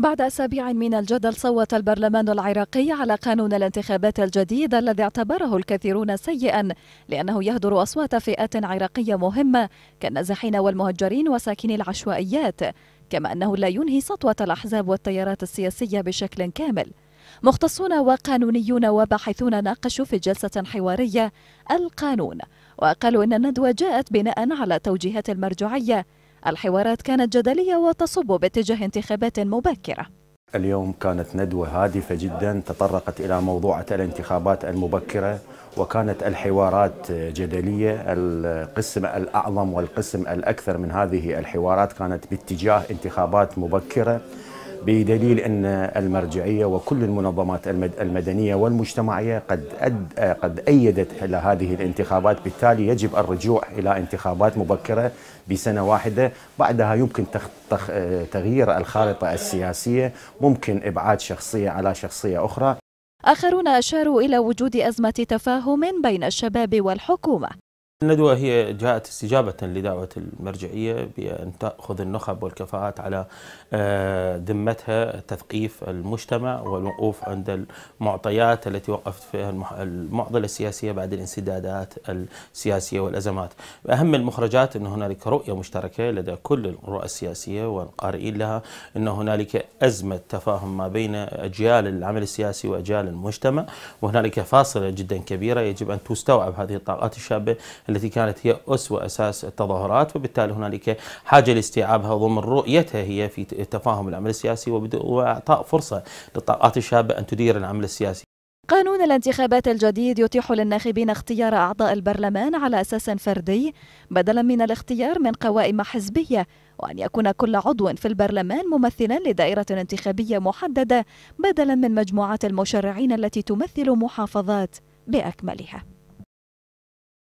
بعد أسابيع من الجدل صوت البرلمان العراقي على قانون الانتخابات الجديد الذي اعتبره الكثيرون سيئا لأنه يهدر أصوات فئات عراقية مهمة كالنازحين والمهجرين وساكني العشوائيات كما أنه لا ينهي سطوة الأحزاب والتيارات السياسية بشكل كامل مختصون وقانونيون وباحثون ناقشوا في جلسة حوارية القانون وقالوا إن الندوة جاءت بناء على توجيهات المرجعية الحوارات كانت جدلية وتصب باتجاه انتخابات مبكرة اليوم كانت ندوة هادفة جدا تطرقت إلى موضوعة الانتخابات المبكرة وكانت الحوارات جدلية القسم الأعظم والقسم الأكثر من هذه الحوارات كانت باتجاه انتخابات مبكرة بدليل أن المرجعية وكل المنظمات المدنية والمجتمعية قد أد قد أيدت هذه الانتخابات بالتالي يجب الرجوع إلى انتخابات مبكرة بسنة واحدة بعدها يمكن تخ... تخ... تغيير الخارطة السياسية ممكن إبعاد شخصية على شخصية أخرى آخرون أشاروا إلى وجود أزمة تفاهم بين الشباب والحكومة الندوة هي جاءت استجابة لدعوة المرجعية بأن تأخذ النخب والكفاءات على آه، ذمتها تثقيف المجتمع والوقوف عند المعطيات التي وقفت فيها المعضلة السياسية بعد الانسدادات السياسية والأزمات أهم المخرجات أن هنالك رؤية مشتركة لدى كل الرؤى السياسية والقارئين لها أن هنالك أزمة تفاهم ما بين أجيال العمل السياسي وأجيال المجتمع وهنالك فاصلة جدا كبيرة يجب أن تستوعب هذه الطاقات الشابة التي كانت هي أس وأساس التظاهرات وبالتالي هنالك حاجة لاستيعابها ضمن رؤيتها هي في تفاهم العمل السياسي وإعطاء فرصة للطاقات الشابة أن تدير العمل السياسي قانون الانتخابات الجديد يتيح للناخبين اختيار أعضاء البرلمان على أساس فردي بدلا من الاختيار من قوائم حزبية وأن يكون كل عضو في البرلمان ممثلا لدائرة انتخابية محددة بدلا من مجموعات المشرعين التي تمثل محافظات بأكملها